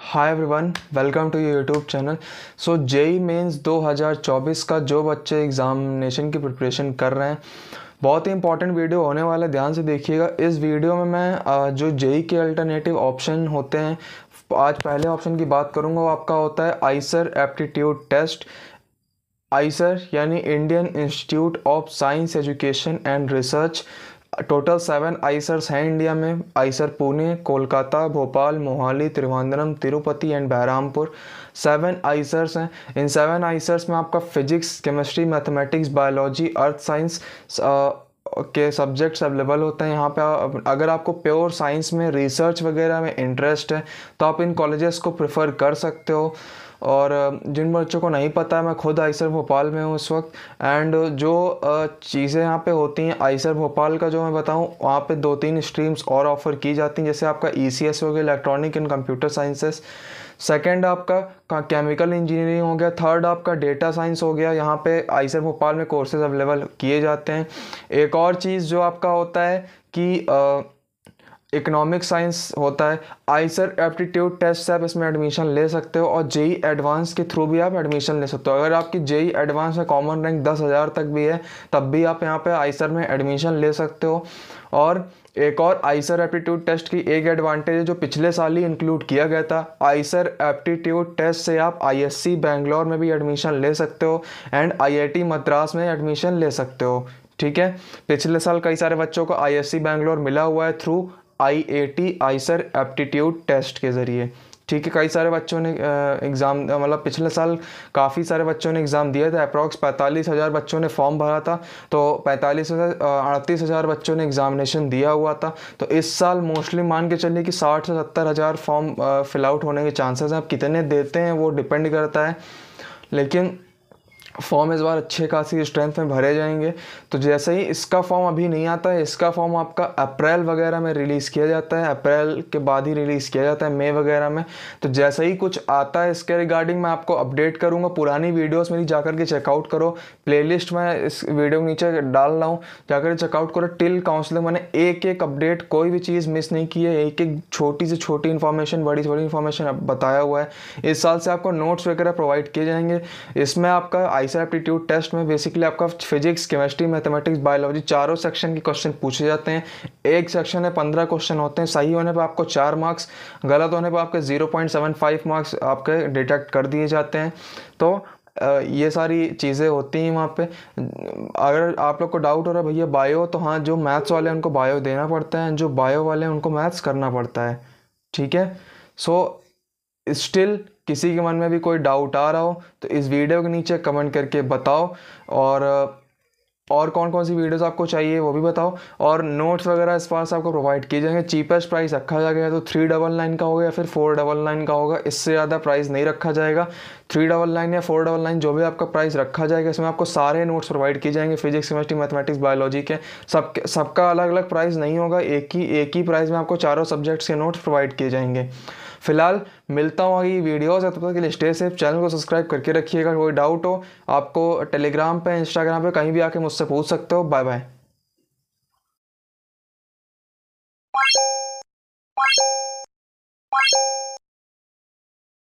hi everyone welcome to YouTube channel so JEE Mains 2024 का जो बच्चे एग्ज़ामिनेशन की प्रिपरेशन कर रहे हैं बहुत ही इंपॉर्टेंट वीडियो होने वाला है ध्यान से देखिएगा इस वीडियो में मैं जो जेई e के अल्टरनेटिव ऑप्शन होते हैं आज पहले ऑप्शन की बात करूंगा वो आपका होता है आइसर एप्टीट्यूड टेस्ट आइसर यानी Indian Institute of Science Education and Research total seven IISERs हैं इंडिया में IISER Pune Kolkata Bhopal Mohali Trivandrum Tirupati and Berhampur seven IISERs हैं इन सेवन आइसर्स में आपका physics chemistry mathematics biology earth science के सब्जेक्ट्स अवेलेबल होते हैं यहाँ पे अगर आपको प्योर साइंस में रिसर्च वगैरह में इंटरेस्ट है तो आप इन कॉलेजेस को प्रेफर कर सकते हो और जिन बच्चों को नहीं पता है मैं खुद आइसर भोपाल में हूँ उस वक्त एंड जो चीज़ें यहाँ पे होती हैं आइसर भोपाल का जो मैं बताऊँ वहाँ पे दो तीन स्ट्रीम्स और ऑफ़र की जाती हैं जैसे आपका ई सी एस हो गया electronic and computer sciences second आपका केमिकल इंजीनियरिंग हो गया थर्ड आपका डेटा साइंस हो गया यहाँ पे आइसर भोपाल में कोर्सेज अवेलेबल किए जाते हैं एक और चीज़ जो आपका होता है कि आ, इकोनॉमिक साइंस होता है आइसर एप्टीट्यूड टेस्ट से आप इसमें एडमिशन ले सकते हो और जेई एडवांस के थ्रू भी आप एडमिशन ले सकते हो अगर आपकी जेई एडवांस में कॉमन रैंक दस हज़ार तक भी है तब भी आप यहाँ पे आइसर में एडमिशन ले सकते हो और एक और आइसर एप्टीट्यूड टेस्ट की एक एडवांटेज है जो पिछले साल ही इंक्लूड किया गया था आइसर एप्टीट्यूड टेस्ट से आप आई बैंगलोर में भी एडमिशन ले सकते हो एंड आई मद्रास में एडमिशन ले सकते हो ठीक है पिछले साल कई सारे बच्चों को सी बैंगलोर मिला हुआ है through I A T IISER aptitude test के ज़रिए ठीक है कई सारे बच्चों ने एग्ज़ाम मतलब पिछले साल काफ़ी सारे बच्चों ने एग्ज़ाम दिया था अप्रॉक्स पैंतालीस हज़ार बच्चों ने फॉर्म भरा था तो पैंतालीस हज़ार अड़तीस हज़ार बच्चों ने एग्ज़ामिनेशन दिया हुआ था तो इस साल मोस्टली मान के चलिए कि साठ से सत्तर हज़ार फॉर्म फिल आउट होने के चांसेस हैं आप कितने देते हैं वो डिपेंड करता है लेकिन फॉर्म इस बार अच्छे खासी स्ट्रेंथ में भरे जाएंगे तो जैसे ही इसका फॉर्म अभी नहीं आता है इसका फॉर्म आपका अप्रैल वगैरह में रिलीज़ किया जाता है अप्रैल के बाद ही रिलीज़ किया जाता है मई वगैरह में तो जैसे ही कुछ आता है इसके रिगार्डिंग मैं आपको अपडेट करूँगा पुरानी वीडियोज़ मेरी जाकर के चेकआउट करो प्ले मैं इस वीडियो के नीचे डाल रहा हूँ जाकर चेकआउट करो टिल काउंसलिंग मैंने एक एक अपडेट कोई भी चीज़ मिस नहीं की है एक एक छोटी से छोटी इन्फॉर्मेशन बड़ी से बड़ी इन्फॉर्मेशन बताया हुआ है इस साल से आपको नोट्स वगैरह प्रोवाइड किए जाएंगे इसमें आपका आई आईसर एप्टीट्यूड टेस्ट में बेसिकली आपका फिजिक्स केमिस्ट्री मैथमेटिक्स बायोलॉजी चारों सेक्शन के क्वेश्चन पूछे जाते हैं एक सेक्शन में पंद्रह क्वेश्चन होते हैं सही होने पर आपको चार मार्क्स गलत होने पर आपके zero point seven five marks आपके डिटेक्ट कर दिए जाते हैं तो ये सारी चीज़ें होती हैं वहाँ पे अगर आप लोग को डाउट हो रहा है भैया बायो तो हाँ जो मैथ्स वाले हैं उनको बायो देना पड़ता है जो बायो वाले हैं उनको मैथ्स करना पड़ता है ठीक है सो स्टिल किसी के मन में भी कोई डाउट आ रहा हो तो इस वीडियो के नीचे कमेंट करके बताओ और और कौन कौन सी वीडियोस आपको चाहिए वो भी बताओ और नोट्स वगैरह इस पास आपको प्रोवाइड किए जाएंगे चीपेस्ट प्राइस रखा जाएगा तो थ्री डबल नाइन का होगा या फिर फोर डबल नाइन का होगा इससे ज़्यादा प्राइस नहीं रखा जाएगा थ्री डबल नाइन या फोर डबल नाइन जो भी आपका प्राइस रखा जाएगा इसमें आपको सारे नोट्स प्रोवाइड किए जाएंगे फिजिक्स केमिस्ट्री मैथमेटिक्स बायोलॉजी के सब सबका अलग अलग प्राइस नहीं होगा एक ही एक ही प्राइस में आपको चारों सब्जेक्ट्स के नोट्स प्रोवाइड किए जाएंगे फिलहाल मिलता हूँ आगे वीडियोज़ है तब तक के लिए स्टे सेफ चैनल को सब्सक्राइब करके रखिएगा कोई डाउट हो आपको टेलीग्राम पर इंस्टाग्राम पर कहीं भी आके मुझसे पूछ सकते हो बाय बाय